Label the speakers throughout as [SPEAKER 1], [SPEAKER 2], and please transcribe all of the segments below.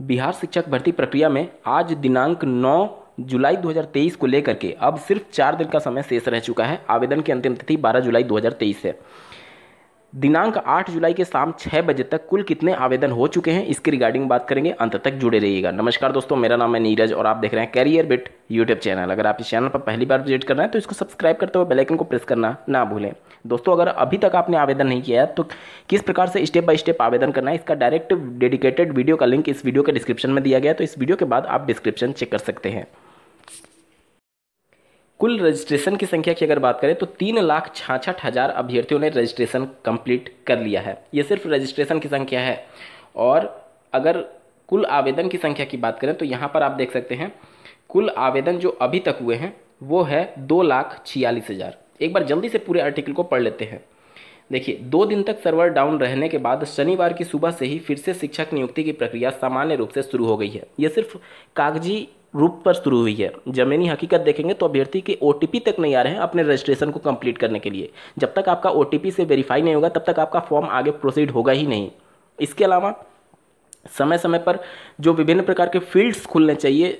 [SPEAKER 1] बिहार शिक्षक भर्ती प्रक्रिया में आज दिनांक 9 जुलाई 2023 को लेकर के अब सिर्फ चार दिन का समय शेष रह चुका है आवेदन की अंतिम तिथि 12 जुलाई 2023 है दिनांक 8 जुलाई के शाम 6 बजे तक कुल कितने आवेदन हो चुके हैं इसके रिगार्डिंग बात करेंगे अंत तक जुड़े रहिएगा नमस्कार दोस्तों मेरा नाम है नीरज और आप देख रहे हैं कैरियर बिट यूट्यूब चैनल अगर आप इस चैनल पर पहली बार विजिट कर रहे हैं तो इसको सब्सक्राइब करते हुए बेलाइकन को प्रेस करना ना भूलें दोस्तों अगर अभी तक आपने आवेदन नहीं किया है तो किस प्रकार से स्टेप बाय स्टेप आवेदन करना है इसका डायरेक्ट डेडिकेटेड वीडियो का लिंक इस वीडियो के डिस्क्रिप्शन में दिया गया तो इस वीडियो के बाद आप डिस्क्रिप्शन चेक कर सकते हैं कुल रजिस्ट्रेशन की संख्या की अगर बात करें तो तीन लाख छाछठ हज़ार अभ्यर्थियों ने रजिस्ट्रेशन कंप्लीट कर लिया है ये सिर्फ रजिस्ट्रेशन की संख्या है और अगर कुल आवेदन की संख्या की बात करें तो यहाँ पर आप देख सकते हैं कुल आवेदन जो अभी तक हुए हैं वो है दो लाख छियालीस हज़ार एक बार जल्दी से पूरे आर्टिकल को पढ़ लेते हैं देखिए दो दिन तक सर्वर डाउन रहने के बाद शनिवार की सुबह से ही फिर से शिक्षक नियुक्ति की प्रक्रिया सामान्य रूप से शुरू हो गई है ये सिर्फ कागजी रूप पर शुरू हुई है जमीनी हकीकत देखेंगे तो अभ्यर्थी के ओ तक नहीं आ रहे हैं अपने रजिस्ट्रेशन को कंप्लीट करने के लिए जब तक आपका ओ से वेरीफाई नहीं होगा तब तक आपका फॉर्म आगे प्रोसीड होगा ही नहीं इसके अलावा समय समय पर जो विभिन्न प्रकार के फील्ड्स खुलने चाहिए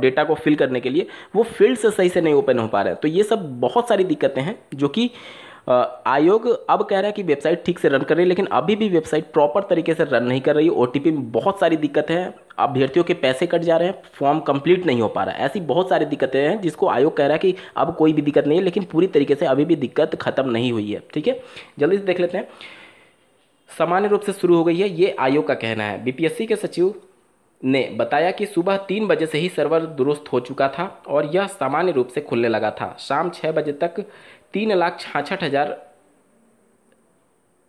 [SPEAKER 1] डेटा को फिल करने के लिए वो फील्ड्स सही से नहीं ओपन हो पा रहे हैं तो ये सब बहुत सारी दिक्कतें हैं जो कि आयोग अब कह रहा है कि वेबसाइट ठीक से रन कर रही है लेकिन अभी भी वेबसाइट प्रॉपर तरीके से रन नहीं कर रही ओ में बहुत सारी दिक्कतें हैं अभ्यर्थियों के पैसे कट जा रहे हैं फॉर्म कंप्लीट नहीं हो पा रहा है ऐसी बहुत सारी दिक्कतें हैं जिसको आयोग कह रहा है कि अब कोई भी दिक्कत नहीं है लेकिन पूरी तरीके से अभी भी दिक्कत खत्म नहीं हुई है ठीक है जल्दी से देख लेते हैं सामान्य रूप से शुरू हो गई है ये आयोग का कहना है बीपीएससी के सचिव ने बताया कि सुबह तीन बजे से ही सर्वर दुरुस्त हो चुका था और यह सामान्य रूप से खुलने लगा था शाम छः बजे तक तीन लाख छाछठ हज़ार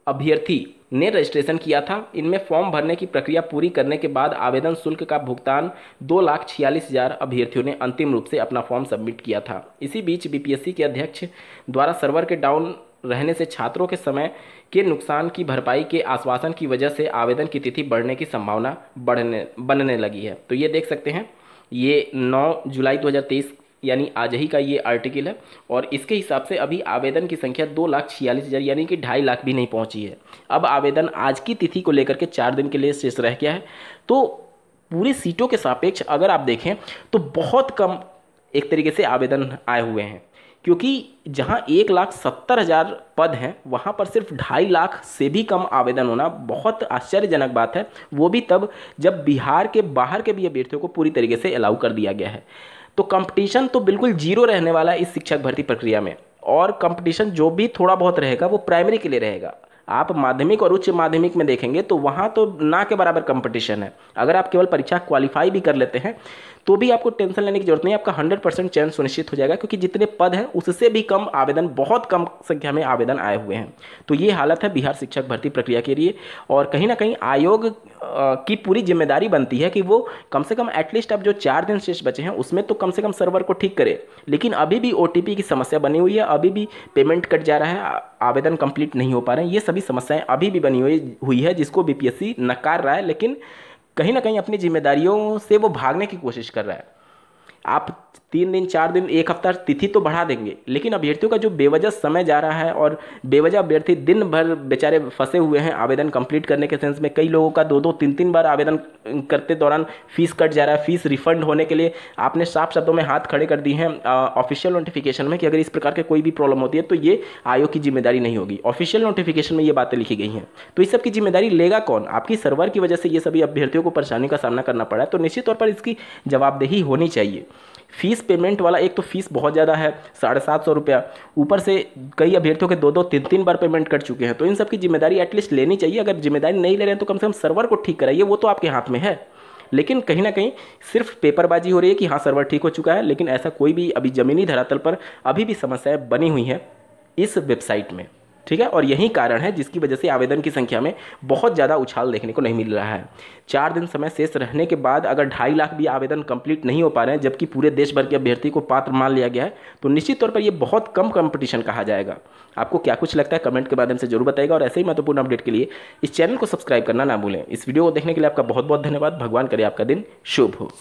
[SPEAKER 1] अभ्यर्थी ने रजिस्ट्रेशन किया था इनमें फॉर्म भरने की प्रक्रिया पूरी करने के बाद आवेदन शुल्क का भुगतान दो लाख छियालीस हजार अभ्यर्थियों ने अंतिम रूप से अपना फॉर्म सबमिट किया था इसी बीच बीपीएससी के अध्यक्ष द्वारा सर्वर के डाउन रहने से छात्रों के समय के नुकसान की भरपाई के आश्वासन की वजह से आवेदन की तिथि बढ़ने की संभावना बढ़ने बनने लगी है तो ये देख सकते हैं ये 9 जुलाई 2023 यानी आज ही का ये आर्टिकल है और इसके हिसाब से अभी आवेदन की संख्या दो लाख छियालीस हज़ार यानी कि ढाई लाख भी नहीं पहुंची है अब आवेदन आज की तिथि को लेकर के चार दिन के लिए शेष रह गया है तो पूरी सीटों के सापेक्ष अगर आप देखें तो बहुत कम एक तरीके से आवेदन आए हुए हैं क्योंकि जहां एक लाख सत्तर हज़ार पद हैं वहां पर सिर्फ ढाई लाख से भी कम आवेदन होना बहुत आश्चर्यजनक बात है वो भी तब जब बिहार के बाहर के भी अभ्यर्थियों को पूरी तरीके से अलाउ कर दिया गया है तो कंपटीशन तो बिल्कुल जीरो रहने वाला है इस शिक्षक भर्ती प्रक्रिया में और कंपटीशन जो भी थोड़ा बहुत रहेगा वो प्राइमरी के लिए रहेगा आप माध्यमिक और उच्च माध्यमिक में देखेंगे तो वहाँ तो ना के बराबर कंपटीशन है अगर आप केवल परीक्षा क्वालिफाई भी कर लेते हैं तो भी आपको टेंशन लेने की जरूरत नहीं आपका हंड्रेड परसेंट चयन सुनिश्चित हो जाएगा क्योंकि जितने पद हैं उससे भी कम आवेदन बहुत कम संख्या में आवेदन आए हुए हैं तो ये हालत है बिहार शिक्षक भर्ती प्रक्रिया के लिए और कहीं ना कहीं आयोग की पूरी जिम्मेदारी बनती है कि वो कम से कम एटलीस्ट अब जो चार दिन शेष बचे हैं उसमें तो कम से कम सर्वर को ठीक करे लेकिन अभी भी ओ की समस्या बनी हुई है अभी भी पेमेंट कट जा रहा है आवेदन कंप्लीट नहीं हो पा रहे हैं ये सभी समस्याएं अभी भी बनी हुई हुई है जिसको बीपीएससी नकार रहा है लेकिन कहीं ना कहीं अपनी जिम्मेदारियों से वो भागने की कोशिश कर रहा है आप तीन दिन चार दिन एक हफ्ता तिथि तो बढ़ा देंगे लेकिन अभ्यर्थियों का जो बेवजह समय जा रहा है और बेवजह अभ्यर्थी दिन भर बेचारे फंसे हुए हैं आवेदन कंप्लीट करने के सेंस में कई लोगों का दो दो तीन तीन बार आवेदन करते दौरान फीस कट जा रहा है फीस रिफंड होने के लिए आपने साफ शब्दों में हाथ खड़े कर दिए हैं ऑफिशियल नोटिफिकेशन में कि अगर इस प्रकार के कोई भी प्रॉब्लम होती है तो ये आयोग की जिम्मेदारी नहीं होगी ऑफिशियल नोटिफिकेशन में ये बातें लिखी गई हैं तो इस सबकी जिम्मेदारी लेगा कौन आपकी सर्वर की वजह से ये सभी अभ्यर्थियों को परेशानी का सामना करना पड़ा है तो निश्चित तौर पर इसकी जवाबदेही होनी चाहिए फीस पेमेंट वाला एक तो फीस बहुत ज़्यादा है साढ़े सात सौ रुपया ऊपर से कई अभ्यर्थियों के दो दो तीन तीन बार पेमेंट कर चुके हैं तो इन सब की जिम्मेदारी एटलीस्ट लेनी चाहिए अगर जिम्मेदारी नहीं ले रहे हैं तो कम से कम सर्वर को ठीक कराइए वो तो आपके हाथ में है लेकिन कहीं ना कहीं सिर्फ पेपरबाजी हो रही है कि हाँ सर्वर ठीक हो चुका है लेकिन ऐसा कोई भी अभी ज़मीनी धरातल पर अभी भी समस्याएं बनी हुई हैं इस वेबसाइट में ठीक है और यही कारण है जिसकी वजह से आवेदन की संख्या में बहुत ज़्यादा उछाल देखने को नहीं मिल रहा है चार दिन समय शेष रहने के बाद अगर ढाई लाख भी आवेदन कंप्लीट नहीं हो पा रहे हैं जबकि पूरे देश भर के अभ्यर्थी को पात्र मान लिया गया है तो निश्चित तौर पर यह बहुत कम कंपटीशन कहा जाएगा आपको क्या कुछ लगता है कमेंट के माध्यम से जरूर बताएगा और ऐसे ही महत्वपूर्ण अपडेट के लिए इस चैनल को सब्सक्राइब करना ना भूलें इस वीडियो को देखने के लिए आपका बहुत बहुत धन्यवाद भगवान करे आपका दिन शुभ हो